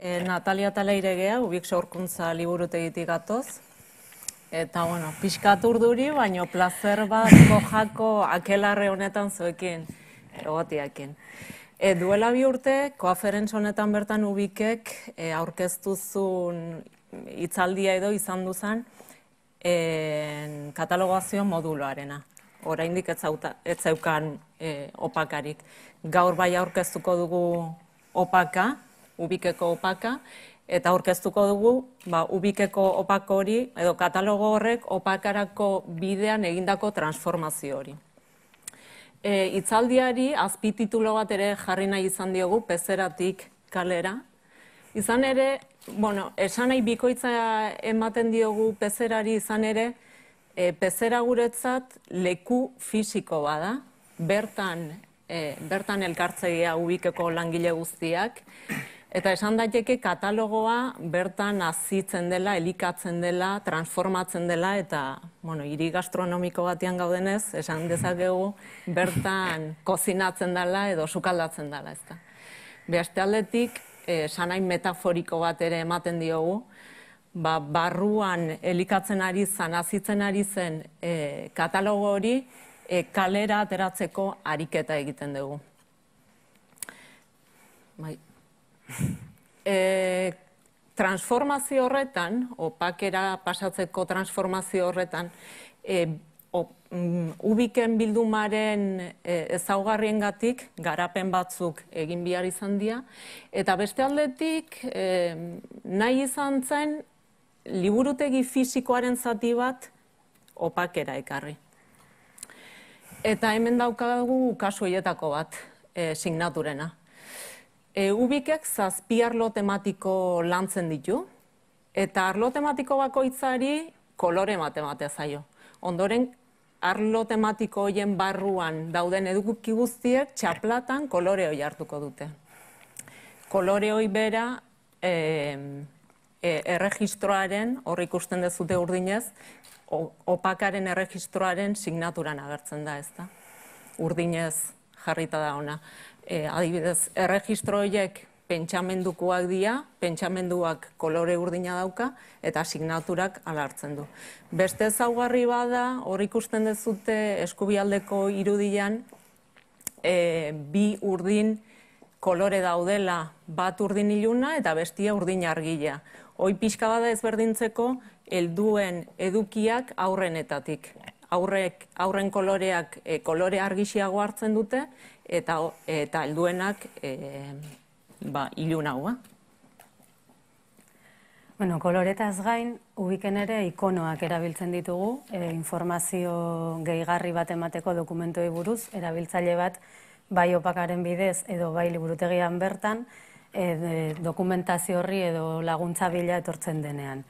Eh, Natalia eta Leire ubik sorkuntza liburutegitik gatoz. Eta, bueno, pixkat urduri, baina plazer bat kojako akelarre honetan zoekin, erogatiakin. Eh, duela bi urte, koaferentz honetan bertan ubikek eh, aurkeztu zuen itzaldia edo izan duzan katalogazio moduloarena. Hora indik etzaukan opakarik. Gaur bai aurkeztuko dugu opaka, ubikeko opaka, eta aurkeztuko dugu, ba, ubikeko opako hori, edo katalogo horrek opakarako bidean egindako transformazio hori. E, itzaldiari, azpititulo bat ere jarri nahi izan diogu, pezeratik kalera. Izan ere, bueno, esan nahi bikoitza ematen diogu pezerari izan ere, e, pezera guretzat leku fisiko bada, bertan, e, bertan elkartzea ubikeko langile guztiak, Eta esan daiteke katalogoa bertan azitzen dela, elikatzen dela, transformatzen dela, eta bueno, iri gastronomiko batian gaudenez, esan dezakegu bertan kozinatzen dela edo sukaldatzen dela. Ezta. Beaste aldetik, sanain metaforiko bat ere ematen diogu, ba, barruan elikatzen ari sanazitzen ari zen e, katalogo hori, e, kalera ateratzeko ariketa egiten dugu. Bai, E, transformazio horretan, opakera pasatzeko transformazio horretan, e, o, mm, ubiken bildumaren e, eh, ezaugarrien gatik, garapen batzuk egin bihar izan dira, eta beste aldetik e, nahi izan zen liburutegi fisikoaren zati bat opakera ekarri. Eta hemen daukagu kasu hietako bat e, signaturena. E, ubikek zazpi arlo tematiko lantzen ditu, eta arlo tematiko bakoitzari kolore matematea zaio. Ondoren, arlo tematiko hoien barruan dauden edukuki guztiek txaplatan kolore hoi hartuko dute. Kolore hoi bera e, e, erregistroaren, hor ikusten dezute urdinez, opakaren erregistroaren signaturan agertzen da ezta. da. Urdinez jarrita da ona. E, adibidez, erregistro horiek pentsamendukoak dira, pentsamenduak kolore urdina dauka, eta signaturak alartzen du. Beste zaugarri bada, hor ikusten dezute eskubialdeko irudian, e, bi urdin kolore daudela, bat urdin iluna eta bestia urdin argila. Hoi pixka bada ezberdintzeko, helduen edukiak aurrenetatik. Aurrek, aurren koloreak e, kolore argixiago hartzen dute, eta eta helduenak e, ba ilunagoa. Bueno, koloretaz gain, ubiken ere ikonoak erabiltzen ditugu, eh, informazio gehigarri bat emateko dokumentoi buruz, erabiltzaile bat, bai opakaren bidez edo bai liburutegian bertan, eh, dokumentazio horri edo laguntza bila etortzen denean.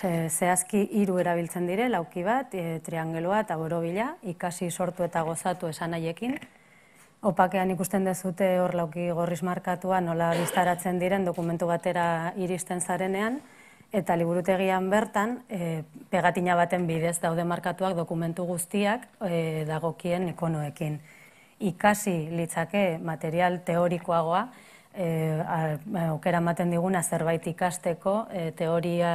zehazki hiru erabiltzen dire, lauki bat, e, triangeloa eta borobila, ikasi sortu eta gozatu esan haiekin, Opakean ikusten dezute hor lauki gorriz markatua nola biztaratzen diren dokumentu batera iristen zarenean, eta liburutegian bertan e, pegatina baten bidez daude markatuak dokumentu guztiak e, dagokien ikonoekin. Ikasi litzake material teorikoagoa, e, e, aukera ematen diguna zerbait ikasteko, teoria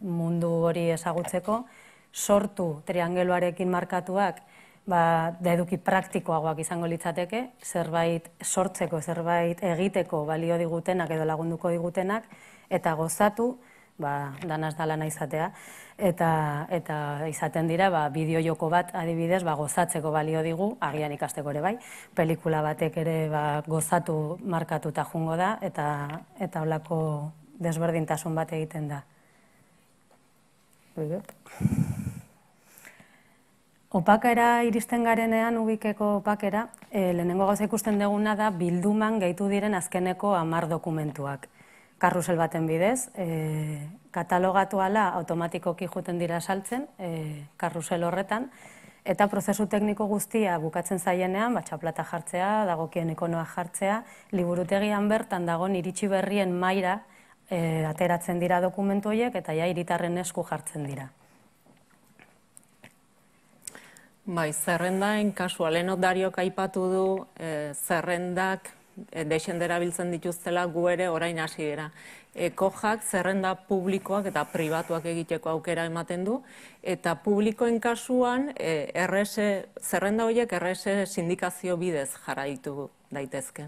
mundu hori ezagutzeko, sortu triangeluarekin markatuak, ba, da eduki praktikoagoak izango litzateke, zerbait sortzeko, zerbait egiteko balio digutenak edo lagunduko digutenak, eta gozatu, ba, danaz da izatea, eta, eta izaten dira, ba, bideo joko bat adibidez, ba, gozatzeko balio digu, agian ikasteko ere bai, pelikula batek ere ba, gozatu markatuta jungo da, eta, eta olako desberdintasun bat egiten da. Bide? Opakera iristen garenean, ubikeko opakera, e, lehenengo gauza ikusten deguna da bilduman gehitu diren azkeneko amar dokumentuak. Karrusel baten bidez, e, katalogatu ala automatiko kijuten dira saltzen, e, karrusel horretan, eta prozesu tekniko guztia bukatzen zaienean, batxa plata jartzea, dagokien ikonoa jartzea, liburutegian bertan dago iritsi berrien maira e, ateratzen dira dokumentu horiek eta ja iritarren esku jartzen dira. Bai, zerrendaen kasua leno dariok aipatu du e, zerrendak e, desendera biltzen dituztela gu ere orain hasi dira. E, kojak zerrenda publikoak eta pribatuak egiteko aukera ematen du, eta publikoen kasuan e, zerrenda horiek RSS sindikazio bidez jarraitu daitezke.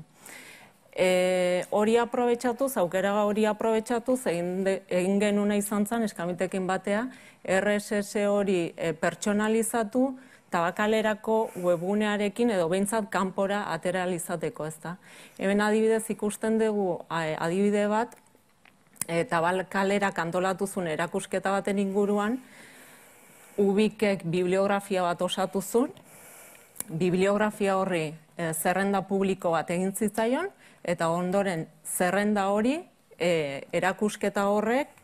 E, hori aprobetsatu, aukera hori aprobetsatu, egin, egin genuna izan zen, eskamitekin batea, RSS hori e, pertsonalizatu, tabakalerako webunearekin edo behintzat kanpora atera izateko ez da. Eben adibidez ikusten dugu adibide bat, eta balkalera kantolatu zuen erakusketa baten inguruan, ubikek bibliografia bat osatu zuen, bibliografia horri e, zerrenda publiko bat egin zitzaion, eta ondoren zerrenda hori e, erakusketa horrek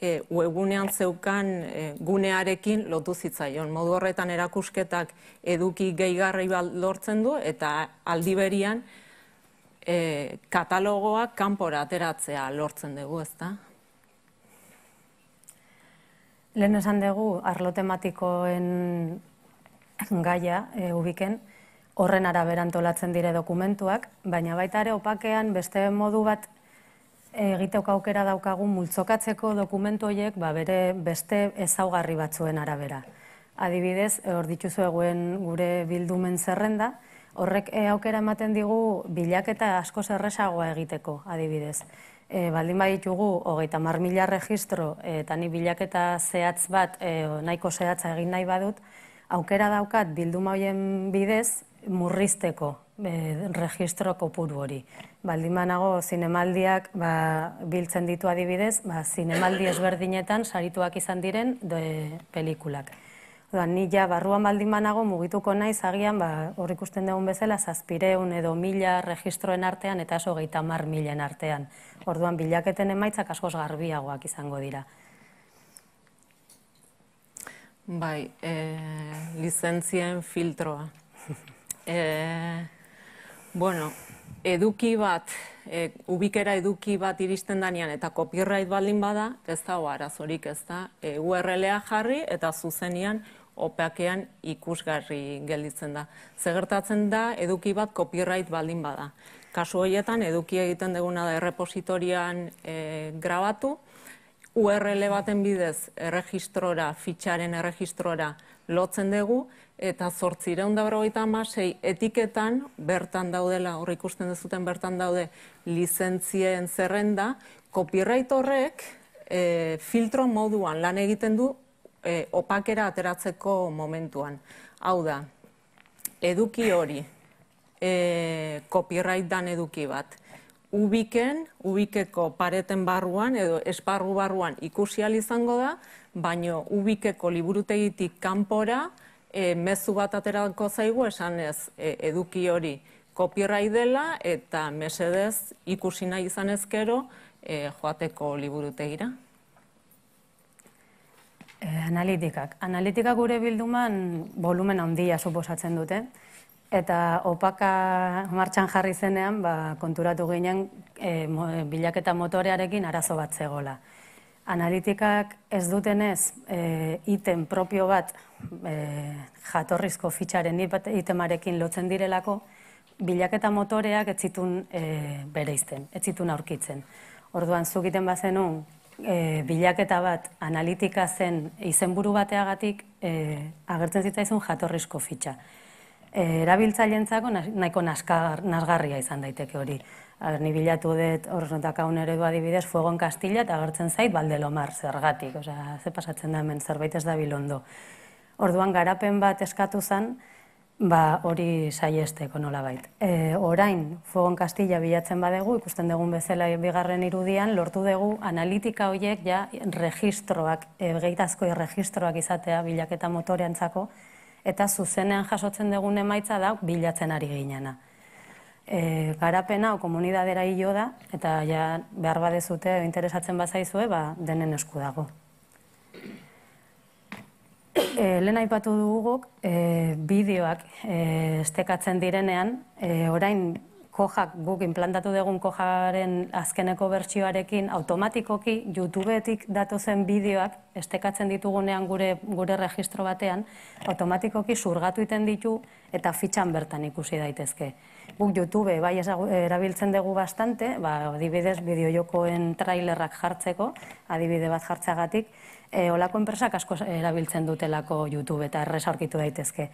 E, webunean zeukan e, gunearekin lotu zitzaion. Modu horretan erakusketak eduki gehigarri bat lortzen du eta aldiberian e, katalogoa kanpora ateratzea lortzen dugu, ezta? da? Lehen esan dugu, arlo tematikoen gaia, ubiken, horren araberan tolatzen dire dokumentuak, baina baita ere opakean beste modu bat Eh, egiteko aukera daukagun multzokatzeko dokumentu horiek ba, bere beste ezaugarri batzuen arabera. Adibidez, hor dituzu gure bildumen zerrenda, horrek e, aukera ematen digu bilaketa asko zerresagoa egiteko, adibidez. E, baldin baditugu, hogeita mar mila registro, eta ni bilaketa zehatz bat, nahiko zehatza egin nahi badut, aukera daukat bilduma horien bidez murrizteko E, registro kopuru hori. Ba, baldimanago zinemaldiak ba, biltzen ditu adibidez, ba, zinemaldi ezberdinetan sarituak izan diren de pelikulak. ni ja barruan baldimanago mugituko nahi zagian, ba, hor ikusten dugun bezala, zazpireun edo mila registroen artean eta aso geita mar milen artean. Orduan bilaketen emaitzak askoz garbiagoak izango dira. Bai, eh, licentzien filtroa. Eh, Bueno, eduki bat, e, ubikera eduki bat iristen danian eta copyright baldin bada, ez da arazorik ez da, e, URL-a jarri eta zuzenian opakean ikusgarri gelditzen da. Zegertatzen da eduki bat copyright baldin bada. Kasu horietan eduki egiten duguna da errepositorian e, grabatu, URL baten bidez erregistrora, fitxaren erregistrora, lotzen dugu, eta zortzireun da berrogeita amasei etiketan, bertan daudela, horre ikusten dezuten bertan daude, lizentzien zerrenda, kopirait horrek eh, filtro moduan lan egiten du eh, opakera ateratzeko momentuan. Hau da, eduki hori, kopirait eh, dan eduki bat, ubiken, ubikeko pareten barruan edo esparru barruan ikusial izango da, baino ubikeko liburutegitik kanpora e, mezu bat aterako zaigu esanez e, eduki hori kopirrai dela eta mesedez ikusi nahi izan ezkero e, joateko liburutegira. E, analitikak. Analitikak gure bilduman volumen handia suposatzen dute. Eta opaka martxan jarri zenean, ba, konturatu ginen e, bilaketa motorearekin arazo bat zegola analitikak ez dutenez, ez iten propio bat e, jatorrizko fitxaren itemarekin lotzen direlako, bilaketa motoreak ez zitun e, bere izten, ez zitun aurkitzen. Orduan, zugiten bazenun, zenu, bilaketa bat analitika zen izenburu buru bateagatik e, agertzen zitaizun jatorrizko fitxa. Erabiltza jentzako nahiko nasgarria izan daiteke hori ni bilatu dut horrezontaka eredua adibidez, fuego en Castilla eta gertzen zait Baldelomar zergatik, osea, ze pasatzen da hemen zerbait ez da bilondo. Orduan garapen bat eskatu zen, ba hori saiesteko nolabait. E, orain, fuego bilatzen badegu, ikusten dugun bezala bigarren irudian, lortu dugu analitika horiek ja registroak, geitazko registroak izatea bilaketa motoreantzako, eta zuzenean jasotzen dugun emaitza da bilatzen ari ginena. E, garapena o komunidadera hilo da, eta ja behar badezute interesatzen bazaizue, ba, denen esku dago. E, lehen aipatu duguk, e, bideoak estekatzen direnean, orain kojak guk implantatu dugun kojaren azkeneko bertsioarekin automatikoki YouTubetik datozen bideoak estekatzen ditugunean gure gure registro batean automatikoki zurgatu iten ditu eta fitxan bertan ikusi daitezke guk YouTube bai erabiltzen dugu bastante, ba, adibidez bideojokoen trailerrak jartzeko, adibide bat jartzeagatik, e, eh, olako enpresak asko erabiltzen dutelako YouTube eta erresa aurkitu daitezke.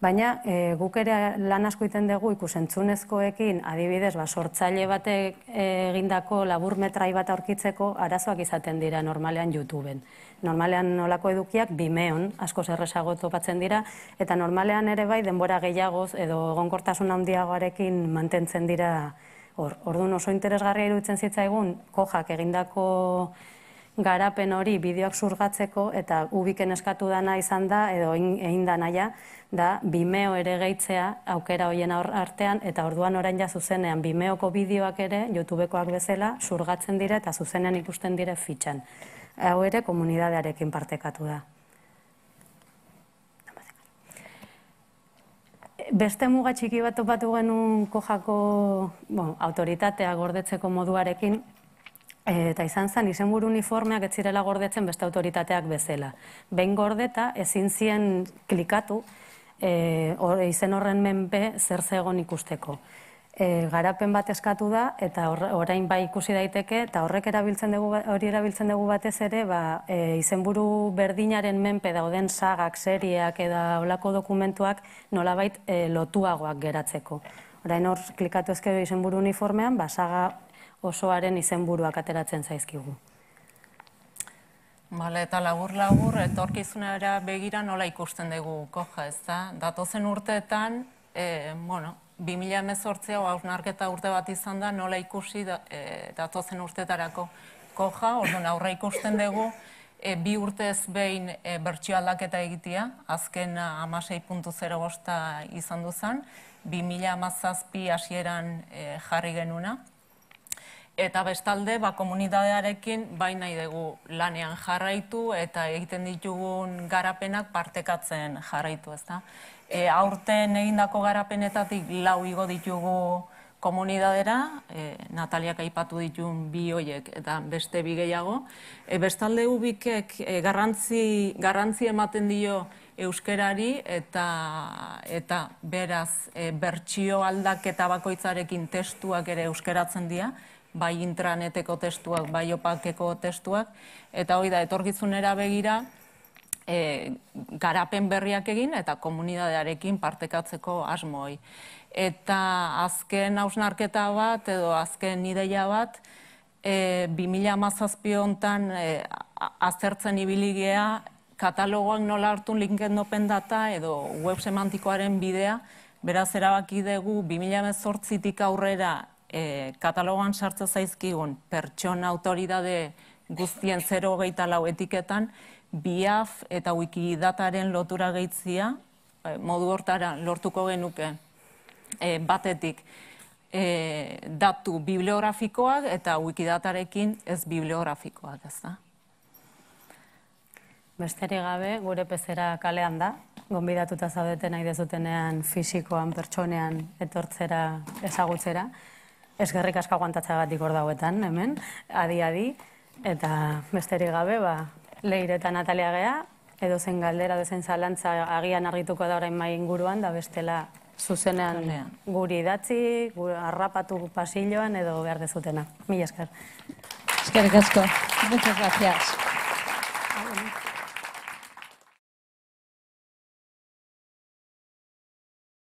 Baina e, guk ere lan asko iten dugu ikusentzunezkoekin, adibidez, ba, sortzaile batek eh, egindako laburmetrai bat aurkitzeko arazoak izaten dira normalean YouTubeen. Normalean nolako edukiak bimeon asko zerrezago topatzen dira, eta normalean ere bai denbora gehiagoz edo egonkortasun handiagoarekin mantentzen dira Hor, orduan oso interesgarria iruditzen zitzaigun, kojak egindako garapen hori bideoak surgatzeko eta ubiken eskatu dana izan da edo egin da naia da bimeo ere gehitzea aukera hoien artean eta orduan orain ja zuzenean bimeoko bideoak ere YouTubekoak bezala surgatzen dira eta zuzenean ikusten dire fitxan. Hau ere komunidadearekin partekatu da. Beste muga txiki bat topatu genuen kojako autoritatea gordetzeko moduarekin, Eta izan zen, izenburu uniformeak etzirela gordetzen beste autoritateak bezala. Behin gordeta, ezin zien klikatu, eh, izen horren menpe zer zegoen ikusteko. Eh, garapen bat eskatu da, eta orain bai ikusi daiteke, eta horrek erabiltzen dugu, ba, hori erabiltzen dugu batez ere, ba, buru eh, izenburu berdinaren menpe dauden sagak, serieak, eta olako dokumentuak nolabait lotuagoak geratzeko. Orain hor, klikatu ezkero izenburu uniformean, ba, saga osoaren izenburuak ateratzen zaizkigu. Bale, eta labur labur, etorkizunera begira nola ikusten dugu koja, ez da? Datozen urteetan, e, bueno, 2000 emezortzea, aurnarketa urte bat izan da, nola ikusi da, e, datozen urtetarako koja, orduan aurra ikusten dugu, e, bi urtez behin e, bertxio aldaketa egitea, azken amasei puntu zero bosta izan duzan, 2000 amazazpi hasieran e, jarri genuna, Eta bestalde, ba, komunitatearekin bai dugu lanean jarraitu eta egiten ditugun garapenak partekatzen jarraitu, ezta? E, aurten egindako garapenetatik lau igo ditugu komunidadera, e, Nataliak aipatu ditun bi hoiek eta beste bi gehiago. E, bestalde ubikek e, garrantzi, garrantzi ematen dio euskerari eta eta beraz e, bertsio aldaketa bakoitzarekin testuak ere euskeratzen dira bai intraneteko testuak, bai opakeko testuak, eta hori da, etorkizunera begira, e, garapen berriak egin eta komunidadearekin partekatzeko asmoi. Eta azken hausnarketa bat edo azken ideia bat, e, 2000 amazazpio honetan e, azertzen ibiligea katalogoak nola hartun linken dopen data edo web semantikoaren bidea, beraz erabaki dugu 2000 amazortzitik aurrera e, eh, katalogan sartza zaizkigun pertsona autoridade guztien 0 lau etiketan, biaf eta wikidataren lotura gehitzia, eh, modu hortara lortuko genuke, e, batetik, e, datu bibliografikoak eta wikidatarekin ez bibliografikoak, ez da? Besteri gabe, gure pezera kalean da, gonbidatuta zaudeten nahi dezutenean fisikoan, pertsonean, etortzera, ezagutzera eskerrik asko aguantatzagatik hor dauetan, hemen, adi-adi, eta besterik gabe, ba, leiretan eta Natalia Gea, edo zen galdera, edo zen zalantza agian argituko da orain mai inguruan, da bestela zuzenean guri idatzi, guri arrapatu pasilloan edo behar dezutena. Mil esker. Eskerrik asko. Muchas gracias.